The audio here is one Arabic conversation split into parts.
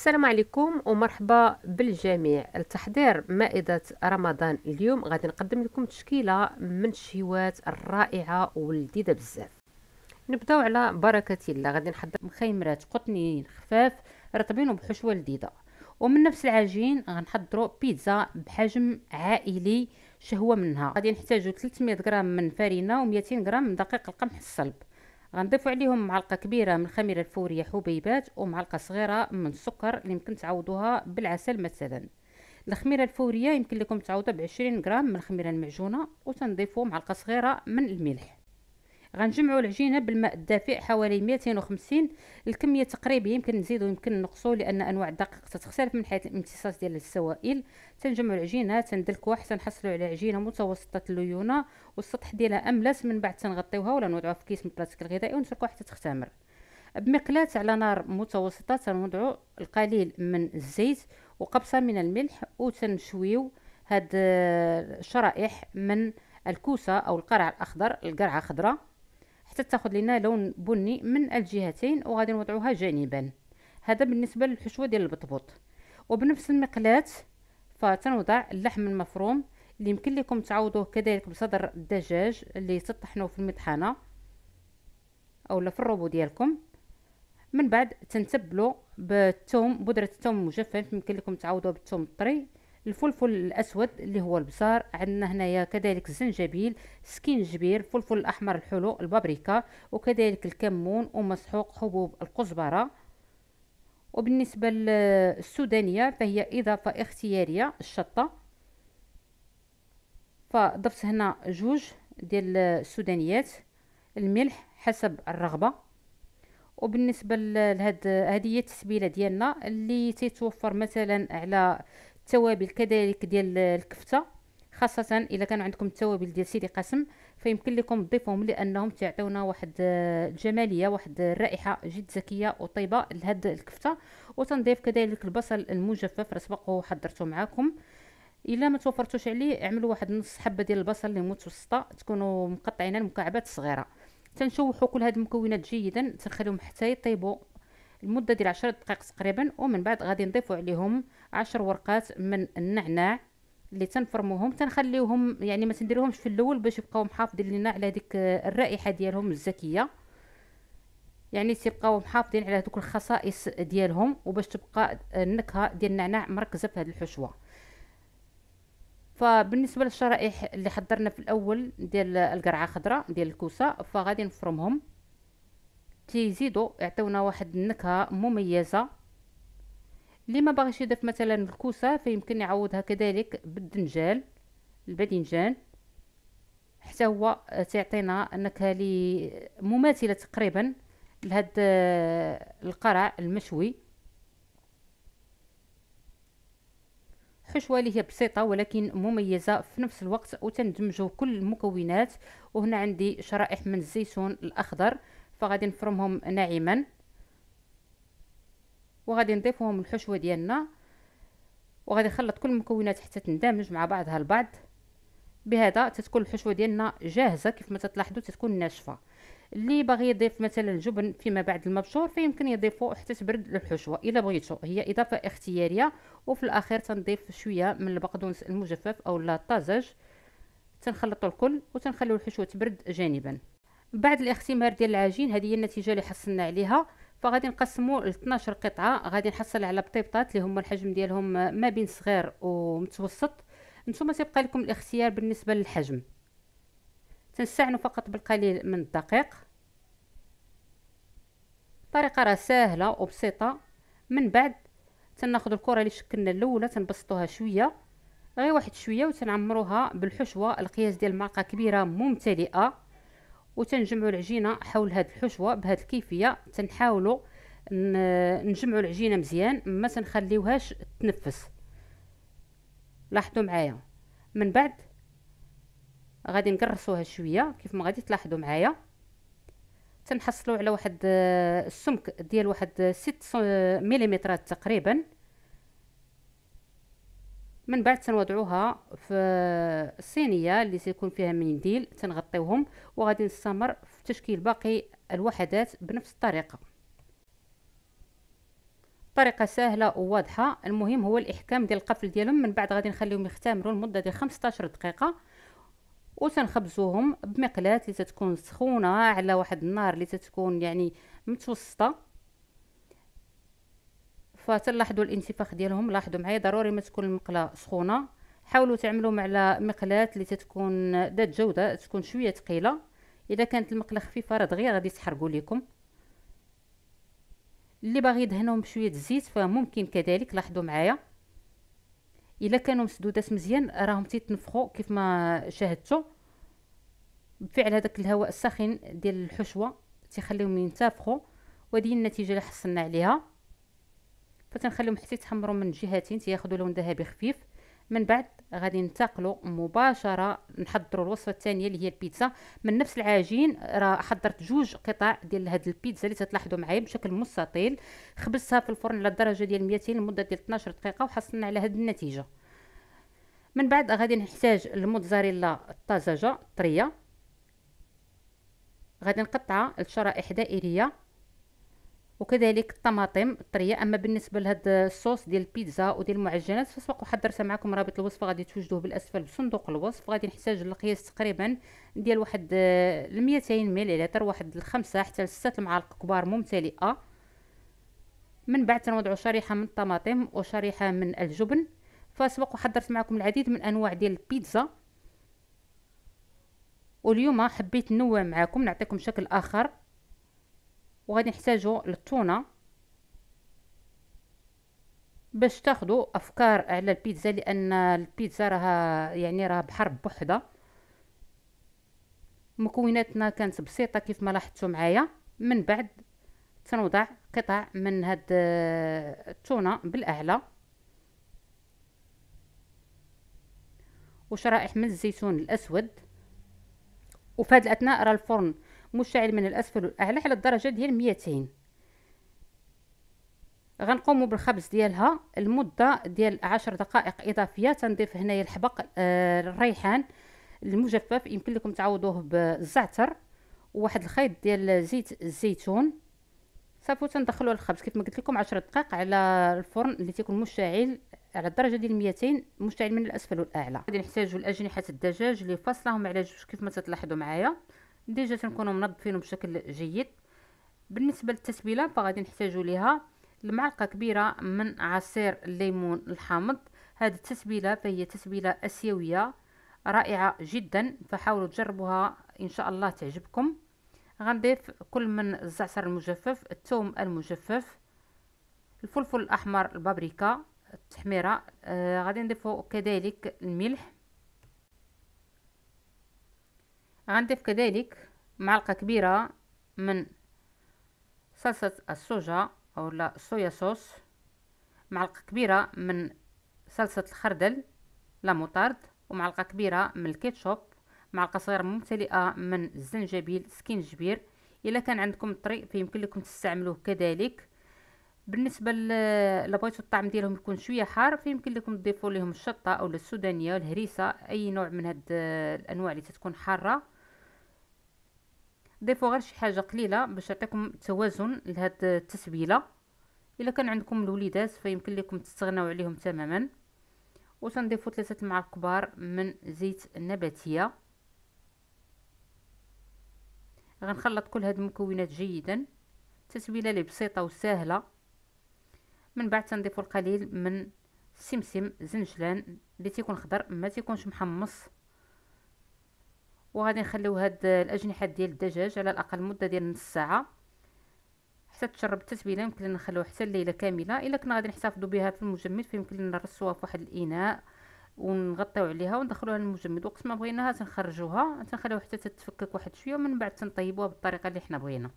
السلام عليكم ومرحبا بالجميع لتحضير مائدة رمضان اليوم غادي نقدم لكم تشكيلة من الشهوات الرائعة واللذيذة بزاف نبداو على بركة الله غادي نحضر مخيمرات قطنيين خفاف رطبين بحشوة لذيذة ومن نفس العجين غنحضروا بيتزا بحجم عائلي شهوة منها غادي نحتاجو 300 غرام من فارينة و و200 غرام من دقيق القمح الصلب غنضيف عليهم معلقه كبيره من الخميره الفوريه حبيبات ومعلقه صغيره من السكر اللي يمكن تعوضوها بالعسل مثلا الخميره الفوريه يمكن لكم تعوضها ب 20 غرام من الخميره المعجونه وتنضيفوا معلقه صغيره من الملح غنجمعوا العجينه بالماء الدافئ حوالي 250 الكميه تقريبا يمكن نزيدو يمكن نقصوا لان انواع الدقيق تتختلف من حيث الامتصاص ديال السوائل تنجمعوا العجينه تندلكوها حتى نحصلوا على عجينه متوسطه الليونه والسطح ديالها املس من بعد تنغطيوها ولا نوضعوها في كيس من البلاستيك الغذائي ونتركوها حتى تختمر بمقلاة على نار متوسطة تنوضعوا القليل من الزيت وقبصة من الملح وتنشويو هاد الشرائح من الكوسة أو القرع الأخضر القرعة خضراء حتى تاخذ لنا لون بني من الجهتين وغادي نوضعوها جانبا هذا بالنسبه للحشوه ديال البطبوط وبنفس المقلاة فتنوضع اللحم المفروم اللي يمكن لكم تعوضوه كذلك بصدر الدجاج اللي تطحنوه في المطحنه اولا في الروبو ديالكم من بعد تنتبلو بالثوم بودره الثوم المجفف يمكن لكم تعوضوه بالثوم الطري الفلفل الاسود اللي هو البصار عندنا هنايا كذلك الزنجبيل سكينجبير الفلفل الاحمر الحلو البابريكا وكذلك الكمون ومسحوق حبوب القزبره وبالنسبه للسودانيه فهي اضافه اختياريه الشطه فضفت هنا جوج ديال السودانيات الملح حسب الرغبه وبالنسبه لهاد هذه هي التسبيله ديالنا اللي تيتوفر مثلا على التوابل كذلك ديال الكفته خاصه الا كان عندكم التوابل ديال سيدي قاسم فيمكن لكم تضيفهم لانهم تعطيونا واحد الجماليه آه، واحد الرائحه آه، جد زكيه وطيبه لهاد الكفته وتنضيف كذلك البصل المجفف سبق وحضرته معاكم الا ما توفرتوش عليه اعملوا واحد نص حبه ديال البصل المتوسطه متوسطه تكونوا مقطعين المكعبات صغيره تنشوحوا كل هاد المكونات جيدا تنخليهم حتى يطيبوا المده ديال 10 دقائق تقريبا ومن بعد غادي نضيفوا عليهم 10 ورقات من النعناع اللي تنفرموهم تنخليوهم يعني ما تنديروهمش في الاول باش يبقاو محافظين لينا على ديك الرائحه ديالهم الزكيه يعني تيبقاو محافظين على دوك الخصائص ديالهم وباش تبقى النكهه ديال النعناع مركزه في هذه الحشوه فبالنسبه للشرائح اللي حضرنا في الاول ديال القرعه خضراء ديال الكوسه فغادي نفرمهم كيزيدوا يعطيونا واحد النكهه مميزه اللي ما باغيش يضيف مثلا الكوسه فيمكن يعوضها كذلك بالدنجال الباذنجان حتى هو تيعطينا نكهه لي مماثله تقريبا لهاد القرع المشوي حشوه اللي هي بسيطه ولكن مميزه في نفس الوقت وتندمجوا كل المكونات وهنا عندي شرائح من الزيتون الاخضر فغادي نفرمهم ناعما وغادي نضيفهم الحشوه ديالنا وغادي نخلط كل المكونات حتى تندمج مع بعضها البعض بهذا تتكون الحشوه ديالنا جاهزه كيف ما تلاحظوا تتكون ناشفه اللي باغي يضيف مثلا جبن فيما بعد المبشور فيمكن يضيفو حتى تبرد الحشوه الا بغيتو هي اضافه اختياريه وفي الاخير تنضيف شويه من البقدونس المجفف او الطازج تنخلطو الكل وتنخليو الحشوه تبرد جانبا بعد الاختمار ديال العجين هذه هي النتيجه اللي حصلنا عليها فغادي نقسمو ل 12 قطعه غادي نحصل على بطيبطات اللي هما الحجم ديالهم ما بين صغير ومتوسط نتوما تيبقى لكم الاختيار بالنسبه للحجم تنستعنوا فقط بالقليل من الدقيق الطريقه راه سهله وبسيطه من بعد تناخذ الكره اللي شكلنا الاولى تنبسطوها شويه غير واحد شويه وتنعمروها بالحشوه القياس ديال معلقه كبيره ممتلئه وتنجمعوا العجينه حول هاد الحشوه بهاد الكيفيه تنحاولوا نجمعوا العجينه مزيان ما تنخليوهاش تنفس لاحظوا معايا من بعد غادي نقرصوها شويه كيف ما غادي تلاحظوا معايا تنحصلوا على واحد آه، السمك ديال واحد 6 ملم تقريبا من بعد تنوضعوها في الصينيه اللي سيكون فيها منديل تنغطيوهم وغادي نستمر في تشكيل باقي الوحدات بنفس الطريقه طريقه سهله وواضحه المهم هو الاحكام ديال القفل ديالهم من بعد غادي نخليهم يختمروا لمده ديال 15 دقيقه وتنخبزوهم بمقلاه اللي تتكون سخونه على واحد النار اللي تتكون يعني متوسطه الاطفال لاحظوا الانتفاخ ديالهم لاحظوا معايا ضروري ما تكون المقله سخونه حاولوا تعملوهم على مقلات اللي تتكون ذات جوده تكون شويه ثقيله اذا كانت المقله خفيفه راه دغيا غادي تحرقوا لكم اللي باغي يدهنهم بشويه الزيت فممكن كذلك لاحظوا معايا الا كانوا مسدودات مزيان راهم تيتنفخوا كيف ما شاهدتوا بفعل هذاك الهواء الساخن ديال الحشوه تيخليهم ينتفخوا وهذه النتيجه اللي حصلنا عليها فتنخليهم حتى يتحمروا من جهتين تياخذوا لون ذهبي خفيف من بعد غادي ننتقلوا مباشره نحضروا الوصفه الثانيه اللي هي البيتزا من نفس العجين راه حضرت جوج قطع ديال هاد البيتزا اللي تلاحظوا معايا بشكل مستطيل خبزتها في الفرن على الدرجه ديال 200 لمده ديال 12 دقيقه وحصلنا على هاد النتيجه من بعد غادي نحتاج الموتزاريلا الطازجه طريه غادي نقطعها لشرائح دائريه وكذلك الطماطم الطريه اما بالنسبه لهاد الصوص ديال البيتزا وديال المعجنات فسبق وحضرت معكم رابط الوصفه غادي توجدوه بالاسفل بصندوق الوصف غادي نحتاج القياس تقريبا ديال واحد آه، ل 200 مليلتر واحد الخمسة حتى لسته المعالق كبار ممتلئه من بعد تنوضعوا شريحه من الطماطم وشريحه من الجبن فسبق وحضرت معكم العديد من انواع ديال البيتزا واليوم حبيت نوع معكم نعطيكم شكل اخر وغادي نحتاجو للتونه باش تاخدو افكار على البيتزا لان البيتزا راها يعني راها بحر بوحده مكوناتنا كانت بسيطه كيف ما لاحظتو معايا من بعد تنوضع قطع من هاد التونه بالاعلى وشرائح من الزيتون الاسود وفي هاد الاثناء راه الفرن مشتعل من الاسفل والاعلى على الدرجه ديال 200 غنقوموا بالخبز ديالها المده ديال 10 دقائق اضافيه تنضيف هنايا الحبق آه، الريحان المجفف يمكن لكم تعوضوه بالزعتر وواحد الخيط ديال زيت الزيتون صافي تندخلوا الخبز كيف ما قلت لكم 10 دقائق على الفرن اللي تيكون مشتعل على الدرجه ديال 200 مشتعل من الاسفل والاعلى غادي نحتاجوا الاجنحه الدجاج اللي فاصلاهم على جوج كيف ما تلاحظوا معايا ديجا تنكونوا منظفينه بشكل جيد بالنسبه للتسبيله فغادي نحتاجوا ليها المعلقه كبيره من عصير الليمون الحامض هذه التسبيله فهي تسبيله اسيويه رائعه جدا فحاولوا تجربوها ان شاء الله تعجبكم غنضيف كل من الزعتر المجفف الثوم المجفف الفلفل الاحمر البابريكا التحميره آه غادي نضيفو كذلك الملح غنضيف كذلك معلقة كبيرة من صلصة الصوجة أو لا صويا صوص معلقة كبيرة من صلصة الخردل لا موطارد ومعلقة كبيرة من الكيتشوب معلقة صغيرة ممتلئة من الزنجبيل سكينجبير إلا كان عندكم طري فيمكن لكم تستعملوه كذلك بالنسبة لبغيتو الطعم ديالهم يكون شوية حار فيمكن لكم تضيفوا لهم الشطة أو السودانية الهريسة أي نوع من هاد الأنواع اللي تتكون حارة ضيفوا غير شي حاجه قليله باش يعطيكم توازن لهاد التسبيله الا كان عندكم الوليدات فيمكن لكم تستغناو عليهم تماما وسنضيفوا ثلاثه معالق كبار من زيت النباتيه غنخلط كل هاد المكونات جيدا تسبيله لي بسيطه وسهله من بعد تنضيفوا القليل من سمسم زنجلان اللي تيكون خضر ما تيكونش محمص وغادي نخليو هاد الاجنحه ديال الدجاج على الاقل مده ديال نص ساعه حتى تشرب التتبيله يمكن نخليوها حتى الليله كامله الا كنا غادي نحتفظوا بها في المجمد فيمكن نرصوها في واحد الاناء ونغطيو عليها وندخلوها للمجمد وقت ما بغيناها تنخرجوها تنخليوها حتى تتفكك واحد شويه ومن بعد تنطيبوها بالطريقه اللي حنا بغينا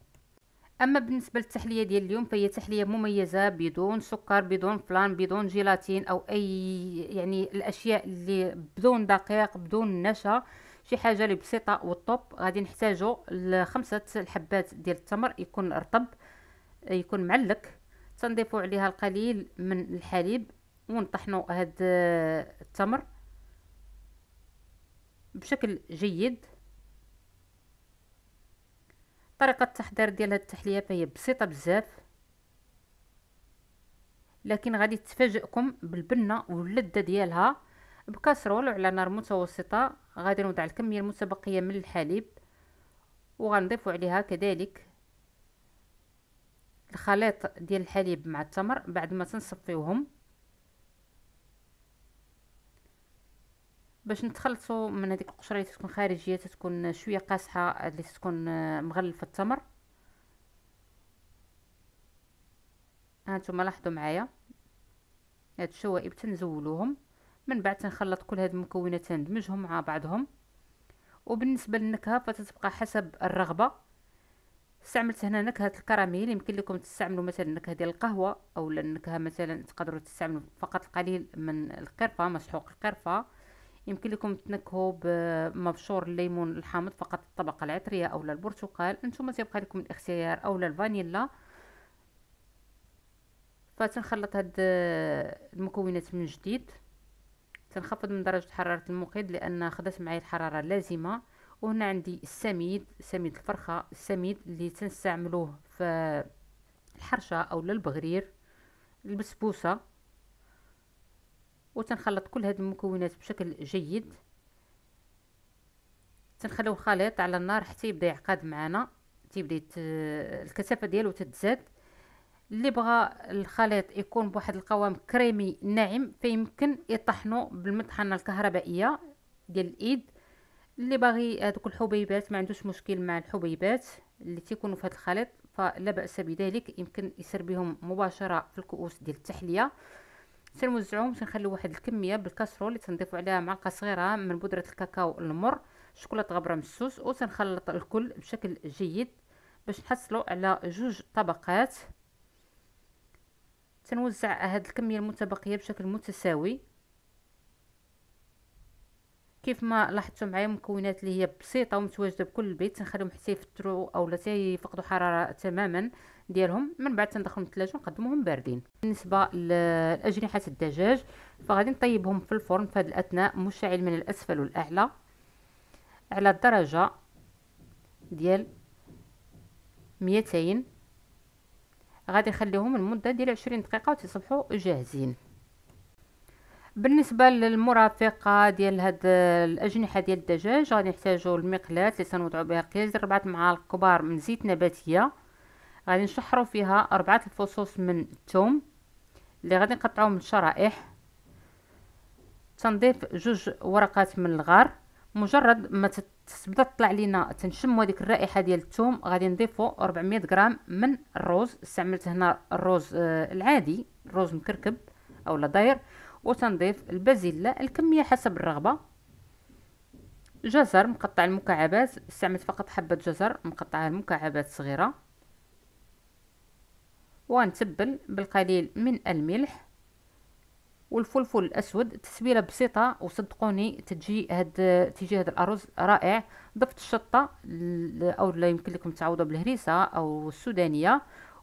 اما بالنسبه للتحليه ديال اليوم فهي تحليه مميزه بدون سكر بدون فلان بدون جيلاتين او اي يعني الاشياء اللي بدون دقيق بدون نشا شي حاجه اللي بسيطه والطوب غادي نحتاجو لخمسه الحبات ديال التمر يكون رطب يكون معلك تنضيفو عليها القليل من الحليب ونطحنو هاد آه، التمر بشكل جيد طريقه التحضير ديال هاد التحليه فهي بسيطه بزاف لكن غادي تفاجئكم بالبنه واللذه ديالها بكسرول على نار متوسطه غادي نوضع الكميه المتبقيه من الحليب وغنضيف عليها كذلك الخليط ديال الحليب مع التمر بعد ما تنصفيوهم باش نتخلصوا من هذيك القشره اللي تكون خارجيه تكون شويه قاصحه اللي تكون مغلفه التمر هانتوما لاحظوا معايا هاد الشوائب تنزولوهم من بعد تنخلط كل هاد المكونات تندمجهم مع بعضهم وبالنسبه للنكهه فتتبقى حسب الرغبه استعملت هنا نكهه الكراميل يمكن لكم تستعملوا مثلا النكهه ديال القهوه او النكهه مثلا تقدروا تستعملوا فقط القليل من القرفه مسحوق القرفه يمكن لكم تنكهوا بمبشور الليمون الحامض فقط الطبقه العطريه او البرتقال انتم تيبقى لكم الاختيار او الفانيلا فتنخلط هاد المكونات من جديد تنخفض من درجة حرارة الموقد لأن خدت معايا الحرارة اللازمة وهنا عندي السميد سميد الفرخة السميد اللي تنستعملوه في الحرشة أو للبغرير البسبوسة وتنخلط كل هذه المكونات بشكل جيد تنخليو خليط على النار حتى يبدا يعقد معنا تيبدا الكثافه ديالو تتزاد اللي بغى الخليط يكون بواحد القوام كريمي ناعم فيمكن يطحنو بالمطحنه الكهربائيه ديال الايد اللي باغي هذوك الحبيبات ما عندوش مشكل مع الحبيبات اللي تيكونوا في هذا الخليط فلا باس بذلك يمكن يسربيهم مباشره في الكؤوس ديال التحليه تنوزعهم تنخليو واحد الكميه بالكاسرول اللي تنضيفوا عليها معلقه صغيره من بودره الكاكاو المر شوكولاته غبره مسوس وتنخلط الكل بشكل جيد باش نحصلوا على جوج طبقات تنوزع هاد الكميه المتبقيه بشكل متساوي كيف ما لاحظتوا معايا مكونات اللي هي بسيطه ومتواجده بكل البيت تنخليهم حتى يفطروا اولا حتى يفقدوا حراره تماما ديالهم من بعد تندخلهم الثلاجه ونقدموهم باردين بالنسبه لاجنحه الدجاج فغادي نطيبهم في الفرن في هذا الاثناء مشعل من الاسفل والاعلى على الدرجه ديال 200 غادي نخليهم المده ديال 20 دقيقه وتصبحوا جاهزين بالنسبه للمرافقه ديال هاد الاجنحه ديال الدجاج غادي نحتاجو المقلاة اللي سنوضعوا بها قياس ربعة معالق كبار من زيت نباتيه غادي نشحرو فيها أربعة الفصوص من الثوم اللي غادي نقطعوهم شرائح تنضيف جوج ورقات من الغار مجرد ما تبدا تطلع لينا تنشمو هذيك الرائحه ديال الثوم غادي نضيفو 400 غرام من الروز استعملت هنا الروز آه، العادي الروز مكركب اولا داير وتنضيف البازيلا الكميه حسب الرغبه جزر مقطع المكعبات استعملت فقط حبه جزر مقطعه المكعبات صغيره ونتبل بالقليل من الملح والفلفل الاسود تسبيله بسيطه وصدقوني تجي هاد تجي هاد الارز رائع ضفت الشطه او لا يمكن لكم تعوضوا بالهريسه او السودانيه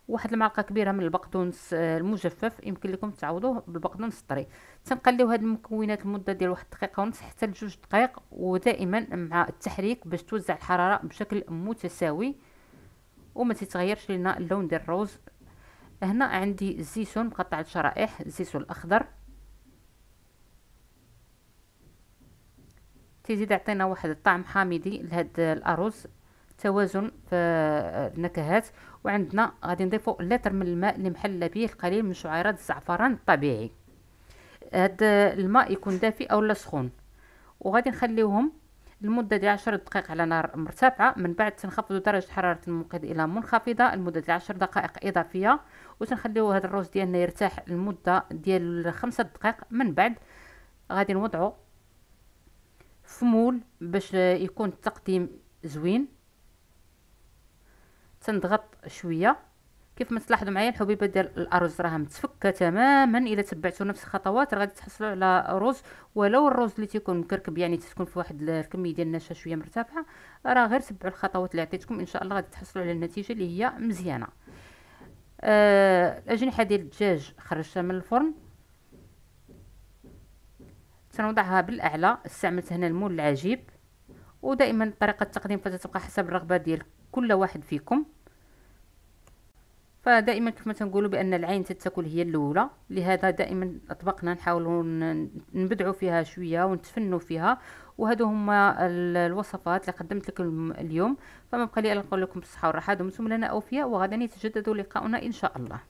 واحد المعلقه كبيره من البقدونس آه، المجفف يمكن لكم تعوضوه بالبقدونس الطري تنقليو هاد المكونات لمده ديال واحد دقيقه ونص حتى لجوج دقائق ودائما مع التحريك باش توزع الحراره بشكل متساوي وما تتغيرش لنا اللون ديال الروز هنا عندي الزيتون مقطع لشرائح الزيتون الاخضر تيزيد يعطينا واحد الطعم حامضي لهاد الارز توازن في النكهات وعندنا غادي نضيفو لتر من الماء اللي محلى به القليل من شعيرات الزعفران الطبيعي هاد الماء يكون دافئ اولا سخون وغادي نخليوهم لمده ديال 10 دقائق على نار مرتفعه من بعد تنخفض درجه حراره الموقد الى منخفضه لمده 10 دقائق اضافيه وتنخليو هاد الروز ديالنا يرتاح لمده ديال 5 دقائق من بعد غادي نوضعو فمول باش يكون التقديم زوين تنضغط شويه كيف ما تلاحظوا معايا الحبيبه ديال الارز راه متفكه تماما الا تبعتوا نفس الخطوات راه غادي تحصلوا على رز ولو الرز اللي تيكون مكركب يعني تكون في واحد الكميه ديال النشا شويه مرتفعه راه غير تبعوا الخطوات اللي عطيتكم ان شاء الله غادي تحصلوا على النتيجه اللي هي مزيانه آه الاجنحه ديال الدجاج خرجتها من الفرن سنوضعها بالاعلى استعملت هنا المول العجيب ودائما طريقه التقديم فتتبقى حسب الرغبه ديال كل واحد فيكم فدائما كما تنقولوا بان العين تتاكل هي الاولى لهذا دائما اطباقنا نحاولوا نبدعوا فيها شويه ونتفنوا فيها وهادو هما الوصفات اللي قدمت لكم اليوم فما بقى لي الا نقول لكم بالصحه والراحه دمتم لنا اوفياء وغدا يتجدد لقاؤنا ان شاء الله